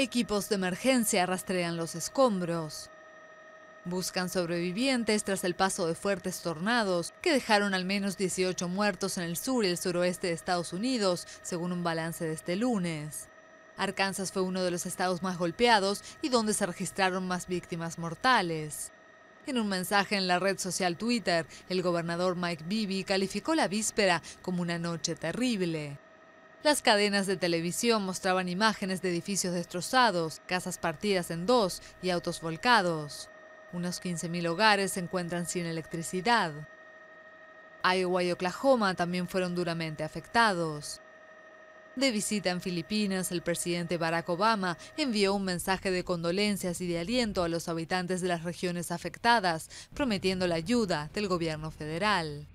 Equipos de emergencia rastrean los escombros. Buscan sobrevivientes tras el paso de fuertes tornados que dejaron al menos 18 muertos en el sur y el suroeste de Estados Unidos, según un balance de este lunes. Arkansas fue uno de los estados más golpeados y donde se registraron más víctimas mortales. En un mensaje en la red social Twitter, el gobernador Mike Beebe calificó la víspera como una noche terrible. Las cadenas de televisión mostraban imágenes de edificios destrozados, casas partidas en dos y autos volcados. Unos 15.000 hogares se encuentran sin electricidad. Iowa y Oklahoma también fueron duramente afectados. De visita en Filipinas, el presidente Barack Obama envió un mensaje de condolencias y de aliento a los habitantes de las regiones afectadas, prometiendo la ayuda del gobierno federal.